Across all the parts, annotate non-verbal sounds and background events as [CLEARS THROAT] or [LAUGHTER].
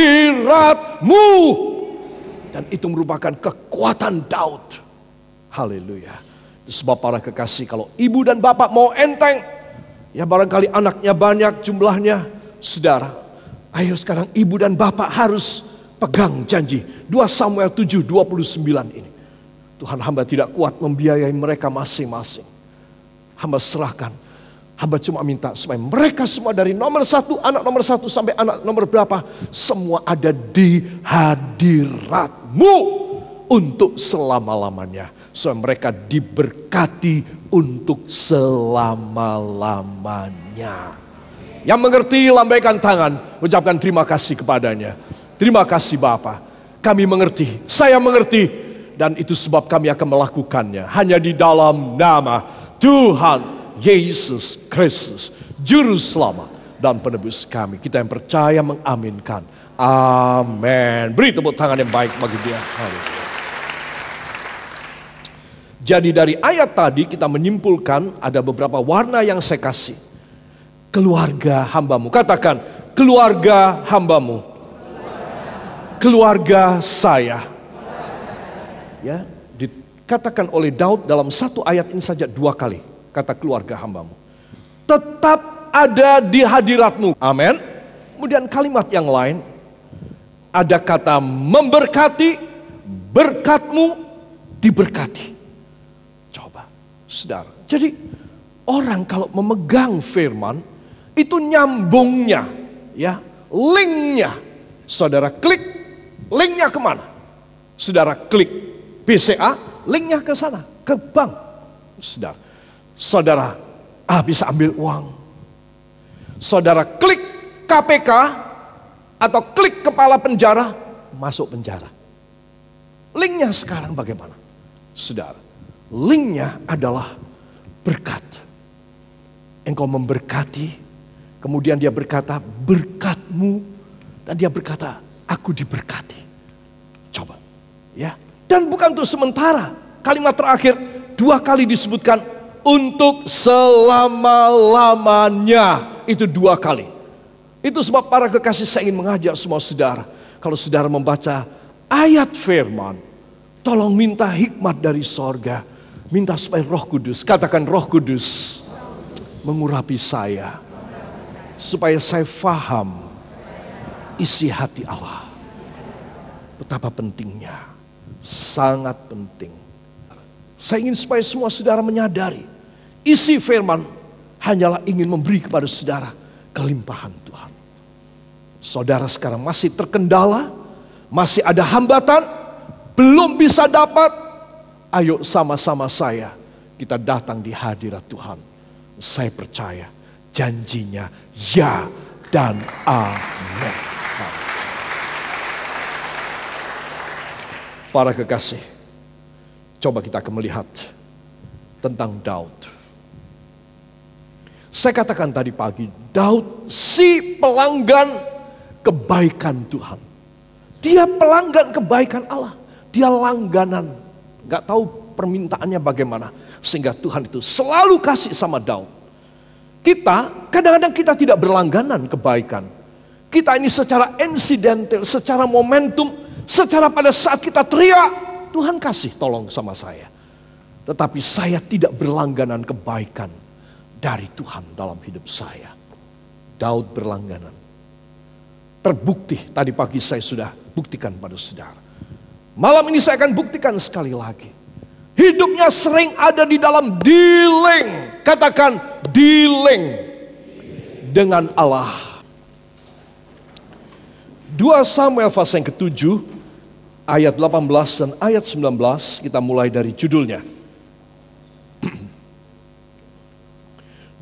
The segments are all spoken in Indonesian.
hadiratmu. Dan itu merupakan kekuatan Daud. Haleluya. Sebab para kekasih kalau ibu dan bapak mau enteng. Ya barangkali anaknya banyak jumlahnya. Saudara, ayo sekarang ibu dan bapak harus pegang janji. 2 Samuel 7, 29 ini. Tuhan hamba tidak kuat membiayai mereka masing-masing. Hamba serahkan Hamba cuma minta supaya mereka semua dari nomor satu, anak nomor satu sampai anak nomor berapa. Semua ada di hadiratmu untuk selama-lamanya. Supaya mereka diberkati untuk selama-lamanya. Yang mengerti lambaikan tangan, ucapkan terima kasih kepadanya. Terima kasih Bapak. Kami mengerti, saya mengerti. Dan itu sebab kami akan melakukannya. Hanya di dalam nama Tuhan Yesus Kristus, Juru Selamat dan Penebus kami. Kita yang percaya mengaminkan. Amin. Beri tepuk tangan yang baik bagi dia. Haleluya. Jadi dari ayat tadi kita menyimpulkan ada beberapa warna yang saya kasih. Keluarga hambamu. Katakan, keluarga hambamu. Keluarga saya. Ya, dikatakan oleh Daud dalam satu ayat ini saja dua kali kata keluarga hambamu. Tetap ada di hadiratmu. Amin. Kemudian kalimat yang lain. Ada kata memberkati, berkatmu diberkati. Coba, saudara. Jadi orang kalau memegang firman, itu nyambungnya, ya linknya. Saudara klik, linknya kemana? Saudara klik BCA, linknya ke sana, ke bank. Saudara, Saudara, ah bisa ambil uang. Saudara klik KPK atau klik kepala penjara, masuk penjara. Linknya sekarang bagaimana? Saudara, linknya adalah berkat. Engkau memberkati, kemudian dia berkata berkatmu, dan dia berkata aku diberkati. Coba, ya. Dan bukan untuk sementara. Kalimat terakhir dua kali disebutkan untuk selama-lamanya. Itu dua kali. Itu sebab para kekasih saya ingin mengajak semua saudara. Kalau saudara membaca ayat firman, tolong minta hikmat dari sorga. Minta supaya roh kudus, katakan roh kudus mengurapi saya. Supaya saya faham isi hati Allah. Betapa pentingnya, sangat penting saya ingin supaya semua saudara menyadari isi firman hanyalah ingin memberi kepada saudara kelimpahan Tuhan. Saudara sekarang masih terkendala, masih ada hambatan, belum bisa dapat. Ayo sama-sama saya kita datang di hadirat Tuhan. Saya percaya janjinya ya dan amin. Para kekasih, Coba kita akan melihat tentang Daud. Saya katakan tadi pagi, Daud si pelanggan kebaikan Tuhan. Dia pelanggan kebaikan Allah. Dia langganan. Gak tahu permintaannya bagaimana. Sehingga Tuhan itu selalu kasih sama Daud. Kita, kadang-kadang kita tidak berlangganan kebaikan. Kita ini secara insidental, secara momentum, secara pada saat kita teriak, Tuhan kasih tolong sama saya. Tetapi saya tidak berlangganan kebaikan dari Tuhan dalam hidup saya. Daud berlangganan. Terbukti tadi pagi saya sudah buktikan pada saudara. Malam ini saya akan buktikan sekali lagi. Hidupnya sering ada di dalam dealing. Katakan dealing dengan Allah. 2 Samuel pasal yang ketujuh ayat 18 dan ayat 19 kita mulai dari judulnya. [CLEARS THROAT]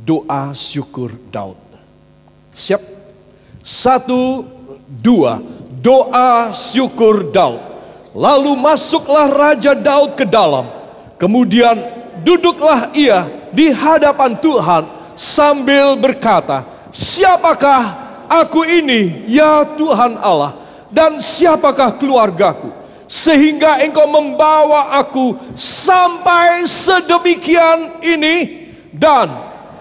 Doa syukur Daud. Siap? Satu, dua. Doa syukur Daud. Lalu masuklah Raja Daud ke dalam. Kemudian duduklah ia di hadapan Tuhan sambil berkata, Siapakah aku ini ya Tuhan Allah? dan siapakah keluargaku sehingga engkau membawa aku sampai sedemikian ini dan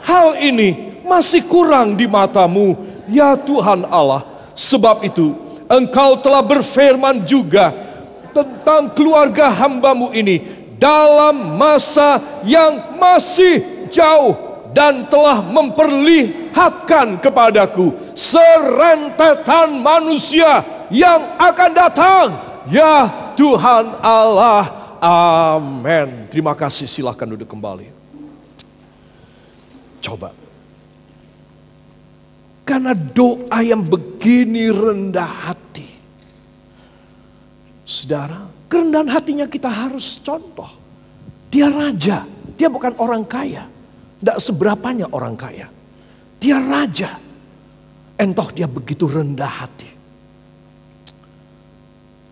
hal ini masih kurang di matamu ya Tuhan Allah sebab itu engkau telah berfirman juga tentang keluarga hambamu ini dalam masa yang masih jauh dan telah memperlihatkan kepadaku serentetan manusia yang akan datang. Ya Tuhan Allah. Amin. Terima kasih. Silahkan duduk kembali. Coba. Karena doa yang begini rendah hati. Saudara, kerendahan hatinya kita harus contoh. Dia raja, dia bukan orang kaya. Tidak seberapanya orang kaya. Dia raja. Entah dia begitu rendah hati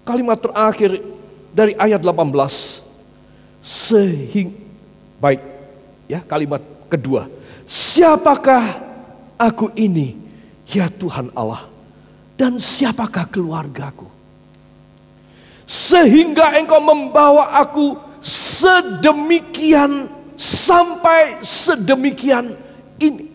kalimat terakhir dari ayat 18 sehing baik ya kalimat kedua siapakah aku ini ya Tuhan Allah dan siapakah keluargaku sehingga engkau membawa aku sedemikian sampai sedemikian ini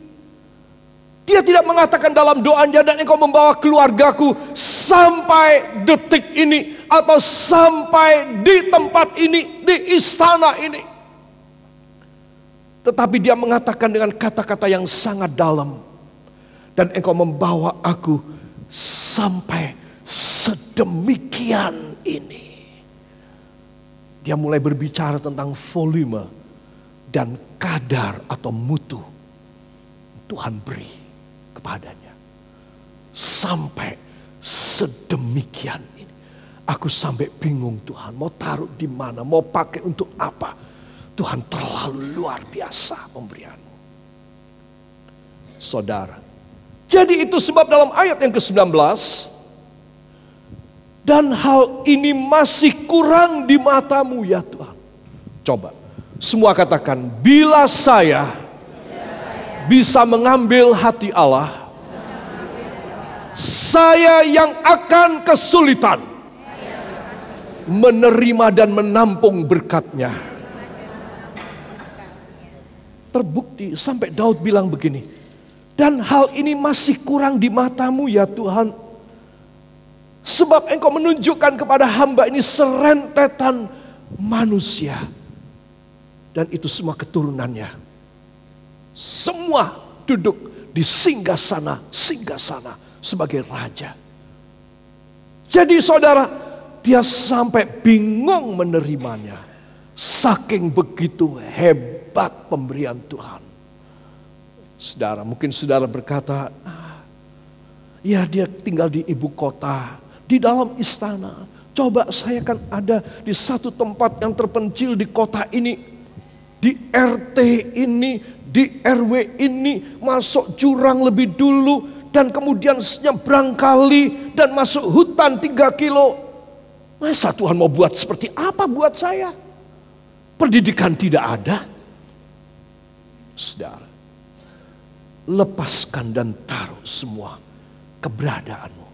dia tidak mengatakan dalam doanya dan engkau membawa keluargaku sampai detik ini atau sampai di tempat ini, di istana ini. Tetapi dia mengatakan dengan kata-kata yang sangat dalam. Dan engkau membawa aku sampai sedemikian ini. Dia mulai berbicara tentang volume dan kadar atau mutu. Tuhan beri kepadanya. Sampai sedemikian ini. Aku sampai bingung Tuhan mau taruh di mana, mau pakai untuk apa. Tuhan terlalu luar biasa pemberianmu. Saudara, jadi itu sebab dalam ayat yang ke-19, dan hal ini masih kurang di matamu ya Tuhan. Coba, semua katakan, bila saya bisa mengambil hati Allah. Saya yang akan kesulitan menerima dan menampung berkatnya. Terbukti sampai Daud bilang begini, dan hal ini masih kurang di matamu ya Tuhan. Sebab engkau menunjukkan kepada hamba ini serentetan manusia. Dan itu semua keturunannya semua duduk di singgah sana, singgah sana sebagai raja. Jadi saudara, dia sampai bingung menerimanya. Saking begitu hebat pemberian Tuhan. Saudara, mungkin saudara berkata, ah, ya dia tinggal di ibu kota, di dalam istana. Coba saya kan ada di satu tempat yang terpencil di kota ini. Di RT ini, di RW ini masuk jurang lebih dulu dan kemudian nyebrang kali dan masuk hutan 3 kilo. Masa Tuhan mau buat seperti apa buat saya? Pendidikan tidak ada. Saudara, lepaskan dan taruh semua keberadaanmu.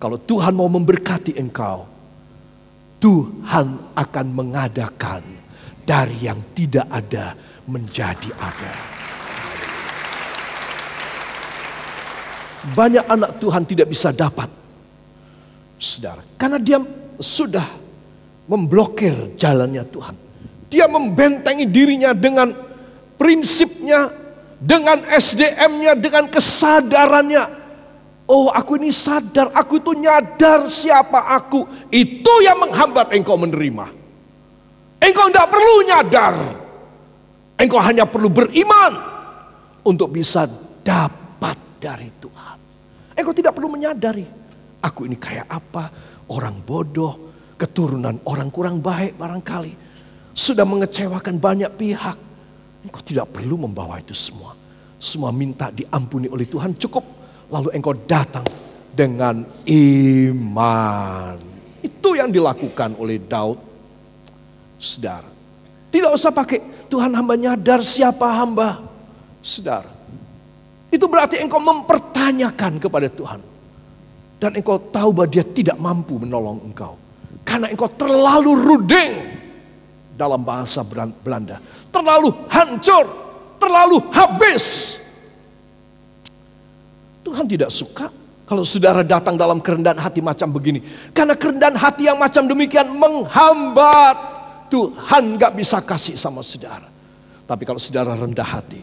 Kalau Tuhan mau memberkati engkau, Tuhan akan mengadakan dari yang tidak ada menjadi ada. Banyak anak Tuhan tidak bisa dapat, saudara, karena dia sudah memblokir jalannya Tuhan. Dia membentengi dirinya dengan prinsipnya, dengan SDM-nya, dengan kesadarannya. Oh aku ini sadar, aku itu nyadar siapa aku. Itu yang menghambat engkau menerima. Engkau tidak perlu nyadar. Engkau hanya perlu beriman untuk bisa dapat dari Tuhan. Engkau tidak perlu menyadari. Aku ini kayak apa? Orang bodoh, keturunan orang kurang baik barangkali. Sudah mengecewakan banyak pihak. Engkau tidak perlu membawa itu semua. Semua minta diampuni oleh Tuhan cukup. Lalu engkau datang dengan iman. Itu yang dilakukan oleh Daud Sedar, Tidak usah pakai Tuhan hamba nyadar siapa hamba. sedar. Itu berarti engkau mempertanyakan kepada Tuhan. Dan engkau tahu bahwa dia tidak mampu menolong engkau. Karena engkau terlalu rudeng dalam bahasa Belanda. Terlalu hancur, terlalu habis. Tuhan tidak suka kalau saudara datang dalam kerendahan hati macam begini. Karena kerendahan hati yang macam demikian menghambat Tuhan gak bisa kasih sama saudara. Tapi kalau saudara rendah hati,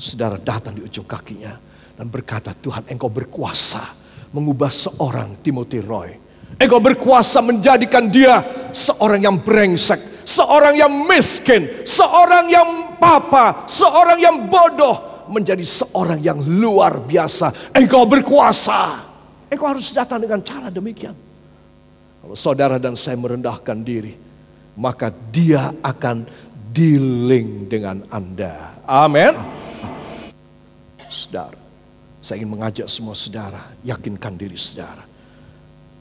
saudara datang di ujung kakinya dan berkata, Tuhan engkau berkuasa mengubah seorang Timothy Roy. Engkau berkuasa menjadikan dia seorang yang brengsek, seorang yang miskin, seorang yang papa, seorang yang bodoh menjadi seorang yang luar biasa. Engkau berkuasa. Engkau harus datang dengan cara demikian. Kalau saudara dan saya merendahkan diri, maka dia akan dealing dengan Anda. Amin. Saudara, saya ingin mengajak semua saudara, yakinkan diri saudara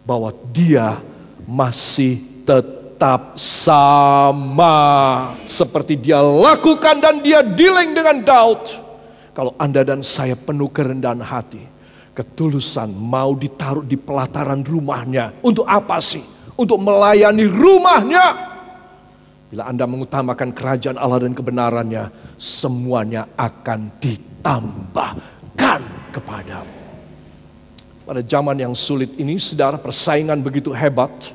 bahwa dia masih tetap sama seperti dia lakukan dan dia dealing dengan Daud. Kalau Anda dan saya penuh kerendahan hati, ketulusan mau ditaruh di pelataran rumahnya, untuk apa sih? Untuk melayani rumahnya Bila Anda mengutamakan kerajaan Allah dan kebenarannya, semuanya akan ditambahkan kepadamu. Pada zaman yang sulit ini, saudara persaingan begitu hebat,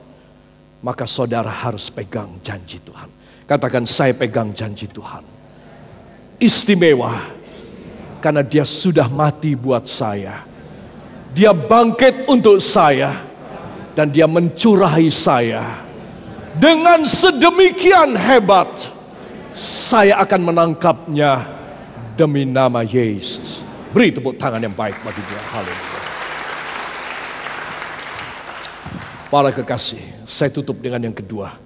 maka saudara harus pegang janji Tuhan. Katakan, saya pegang janji Tuhan. Istimewa, karena dia sudah mati buat saya. Dia bangkit untuk saya. Dan dia mencurahi saya dengan sedemikian hebat saya akan menangkapnya demi nama Yesus. Beri tepuk tangan yang baik bagi dia. Haleluya. Para kekasih, saya tutup dengan yang kedua.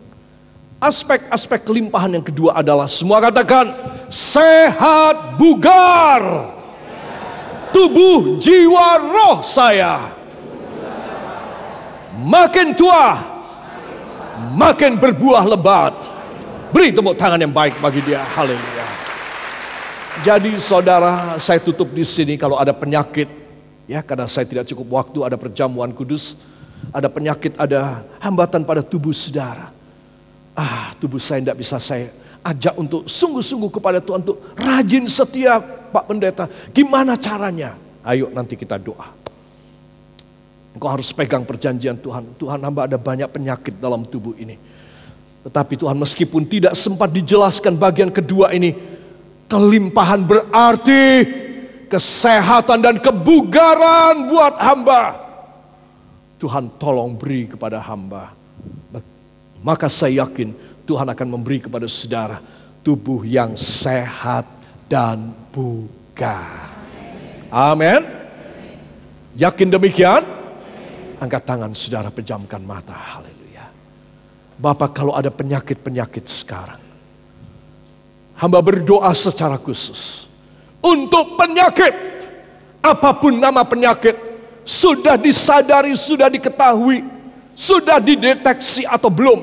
Aspek-aspek kelimpahan yang kedua adalah semua katakan sehat bugar. Tubuh, jiwa, roh saya. Makin tua, makin berbuah lebat. Beri tepuk tangan yang baik bagi dia. Haleluya. Jadi saudara, saya tutup di sini kalau ada penyakit ya karena saya tidak cukup waktu ada perjamuan kudus, ada penyakit, ada hambatan pada tubuh saudara. Ah, tubuh saya tidak bisa saya ajak untuk sungguh-sungguh kepada Tuhan untuk rajin setia Pak Pendeta. Gimana caranya? Ayo nanti kita doa. Engkau harus pegang perjanjian Tuhan. Tuhan hamba ada banyak penyakit dalam tubuh ini. Tetapi Tuhan meskipun tidak sempat dijelaskan bagian kedua ini. Kelimpahan berarti kesehatan dan kebugaran buat hamba. Tuhan tolong beri kepada hamba. Maka saya yakin Tuhan akan memberi kepada saudara tubuh yang sehat dan bugar. Amin. Yakin demikian? angkat tangan saudara pejamkan mata. Haleluya. Bapak kalau ada penyakit-penyakit sekarang. Hamba berdoa secara khusus. Untuk penyakit. Apapun nama penyakit. Sudah disadari, sudah diketahui. Sudah dideteksi atau belum.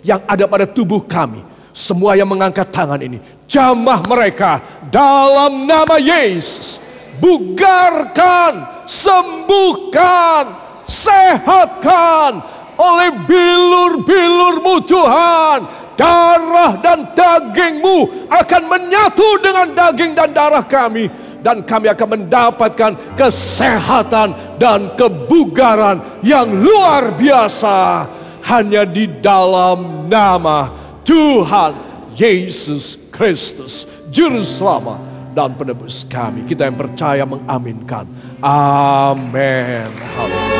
Yang ada pada tubuh kami. Semua yang mengangkat tangan ini, jamah mereka dalam nama Yesus. Bugarkan, sembuhkan, sehatkan oleh bilur-bilurmu Tuhan. Darah dan dagingmu akan menyatu dengan daging dan darah kami. Dan kami akan mendapatkan kesehatan dan kebugaran yang luar biasa. Hanya di dalam nama Tuhan Yesus Kristus. Juru selamat dan penebus kami. Kita yang percaya mengaminkan. Amin. Haleluya.